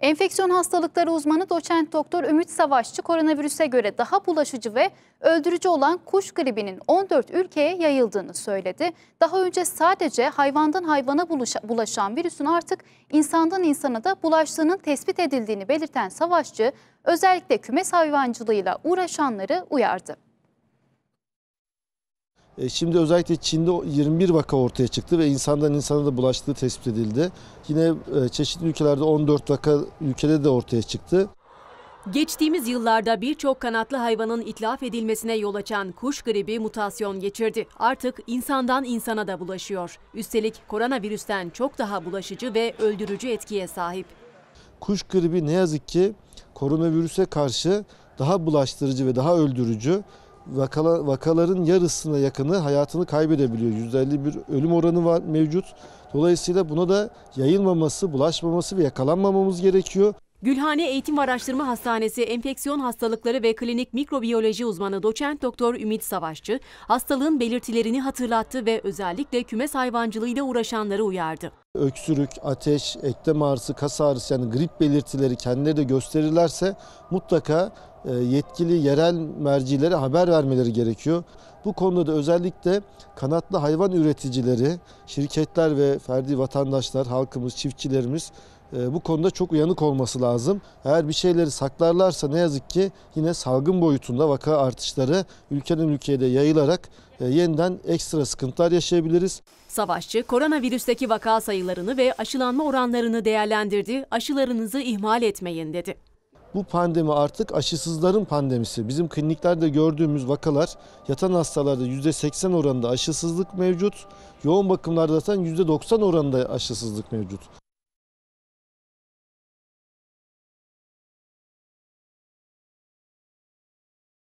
Enfeksiyon hastalıkları uzmanı doçent doktor Ümit Savaşçı koronavirüse göre daha bulaşıcı ve öldürücü olan kuş gribinin 14 ülkeye yayıldığını söyledi. Daha önce sadece hayvandan hayvana bulaşan virüsün artık insandan insana da bulaştığının tespit edildiğini belirten Savaşçı özellikle kümes hayvancılığıyla uğraşanları uyardı. E, şimdi özellikle Çin'de 21 vaka ortaya çıktı ve insandan insana da bulaştığı tespit edildi. Yine e, çeşitli ülkelerde 14 vaka ülkede de ortaya çıktı. Geçtiğimiz yıllarda birçok kanatlı hayvanın itlaf edilmesine yol açan kuş gribi mutasyon geçirdi. Artık insandan insana da bulaşıyor. Üstelik koronavirüsten çok daha bulaşıcı ve öldürücü etkiye sahip. Kuş gribi ne yazık ki koronavirüse karşı daha bulaştırıcı ve daha öldürücü vakala, vakaların yarısına yakını hayatını kaybedebiliyor. %50 bir ölüm oranı var mevcut. Dolayısıyla buna da yayılmaması, bulaşmaması ve yakalanmamamız gerekiyor. Gülhane Eğitim Araştırma Hastanesi Enfeksiyon Hastalıkları ve Klinik Mikrobiyoloji Uzmanı Doçent Doktor Ümit Savaşçı, hastalığın belirtilerini hatırlattı ve özellikle kümes hayvancılığıyla uğraşanları uyardı. Öksürük, ateş, eklem ağrısı, kas ağrısı yani grip belirtileri kendileri de gösterirlerse mutlaka e, yetkili yerel mercilere haber vermeleri gerekiyor. Bu konuda da özellikle kanatlı hayvan üreticileri, şirketler ve ferdi vatandaşlar, halkımız, çiftçilerimiz ee, bu konuda çok uyanık olması lazım. Eğer bir şeyleri saklarlarsa ne yazık ki yine salgın boyutunda vaka artışları ülkeden ülkeye de yayılarak e, yeniden ekstra sıkıntılar yaşayabiliriz. Savaşçı koronavirüsteki vaka sayılarını ve aşılanma oranlarını değerlendirdi. Aşılarınızı ihmal etmeyin dedi. Bu pandemi artık aşısızların pandemisi. Bizim kliniklerde gördüğümüz vakalar yatan hastalarda %80 oranında aşısızlık mevcut. Yoğun bakımlarda zaten %90 oranında aşısızlık mevcut.